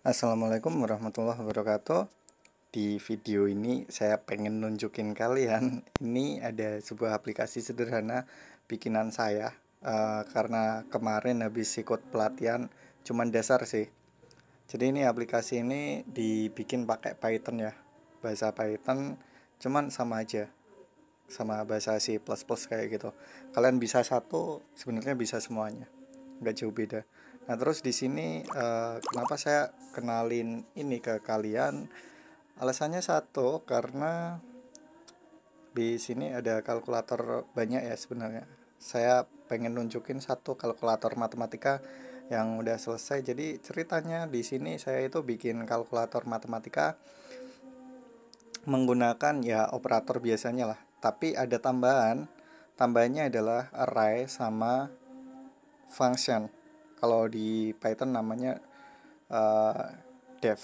Assalamualaikum warahmatullahi wabarakatuh Di video ini saya pengen nunjukin kalian Ini ada sebuah aplikasi sederhana bikinan saya uh, Karena kemarin habis ikut pelatihan cuman dasar sih Jadi ini aplikasi ini dibikin pakai Python ya Bahasa Python cuman sama aja sama bahasa C++ kayak gitu kalian bisa satu sebenarnya bisa semuanya nggak jauh beda Nah terus di sini uh, kenapa saya kenalin ini ke kalian? Alasannya satu karena di sini ada kalkulator banyak ya sebenarnya. Saya pengen nunjukin satu kalkulator matematika yang udah selesai. Jadi ceritanya di sini saya itu bikin kalkulator matematika menggunakan ya operator biasanya lah. Tapi ada tambahan. Tambahannya adalah array sama function kalau di Python namanya uh, dev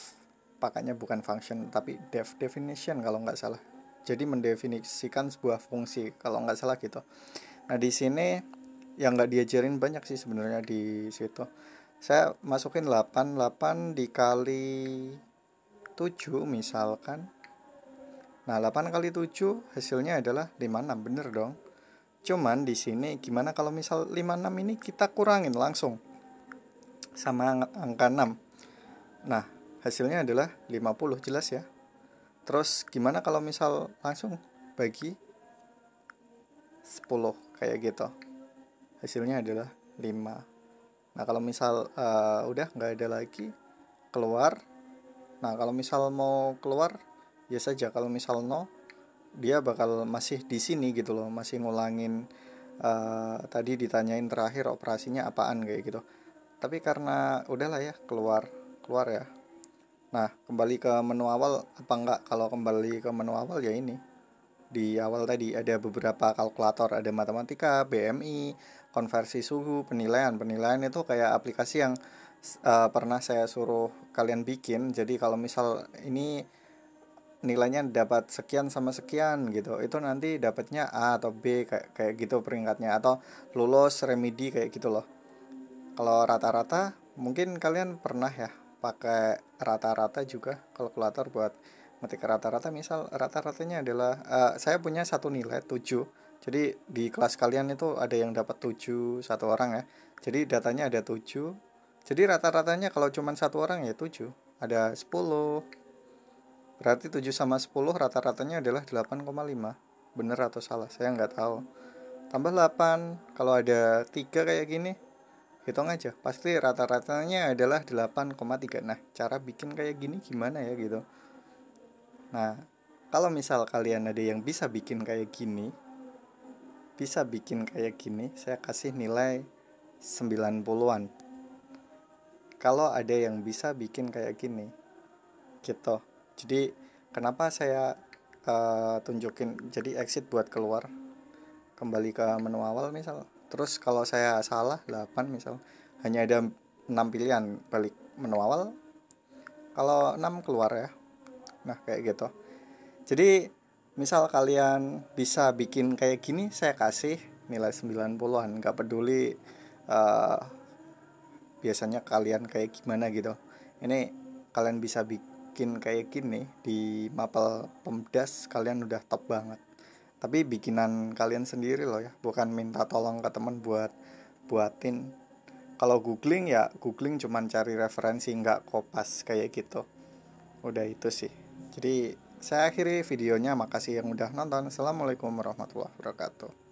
pakainya bukan function tapi dev definition kalau nggak salah jadi mendefinisikan sebuah fungsi kalau nggak salah gitu nah di sini yang nggak diajarin banyak sih sebenarnya di situ saya masukin 8 8 dikali 7 misalkan Nah, 8 kali 7 hasilnya adalah 56, bener dong. Cuman di sini gimana kalau misal 56 ini kita kurangin langsung sama angka 6 nah hasilnya adalah 50 jelas ya terus gimana kalau misal langsung bagi 10 kayak gitu hasilnya adalah 5 nah kalau misal uh, udah nggak ada lagi keluar nah kalau misal mau keluar ya saja kalau misal no dia bakal masih di sini gitu loh masih ngulangin uh, tadi ditanyain terakhir operasinya apaan kayak gitu tapi karena udahlah ya keluar keluar ya nah kembali ke menu awal apa enggak kalau kembali ke menu awal ya ini di awal tadi ada beberapa kalkulator ada matematika BMI konversi suhu penilaian penilaian itu kayak aplikasi yang uh, pernah saya suruh kalian bikin jadi kalau misal ini nilainya dapat sekian sama sekian gitu itu nanti dapatnya A atau B kayak kayak gitu peringkatnya atau lulus remedi kayak gitu loh kalau rata-rata mungkin kalian pernah ya pakai rata-rata juga kalkulator buat ngetik rata-rata misal rata-ratanya adalah uh, saya punya satu nilai 7 jadi di kelas kalian itu ada yang dapat 7 satu orang ya jadi datanya ada 7 jadi rata-ratanya kalau cuma satu orang ya 7 ada 10 berarti 7 sama 10 rata-ratanya adalah 8,5 bener atau salah saya nggak tahu tambah 8 kalau ada tiga kayak gini hitung aja pasti rata-ratanya adalah 8,3 nah cara bikin kayak gini gimana ya gitu nah kalau misal kalian ada yang bisa bikin kayak gini bisa bikin kayak gini saya kasih nilai 90-an kalau ada yang bisa bikin kayak gini gitu jadi kenapa saya uh, tunjukin jadi exit buat keluar kembali ke menu awal misal terus kalau saya salah 8 misal hanya ada 6 pilihan balik menu awal kalau 6 keluar ya nah kayak gitu jadi misal kalian bisa bikin kayak gini saya kasih nilai 90-an nggak peduli uh, biasanya kalian kayak gimana gitu ini kalian bisa bikin kayak gini di mapel pemdas kalian udah top banget tapi bikinan kalian sendiri loh ya bukan minta tolong ke temen buat buatin kalau googling ya googling cuman cari referensi nggak kopas kayak gitu udah itu sih jadi saya akhiri videonya makasih yang udah nonton assalamualaikum warahmatullahi wabarakatuh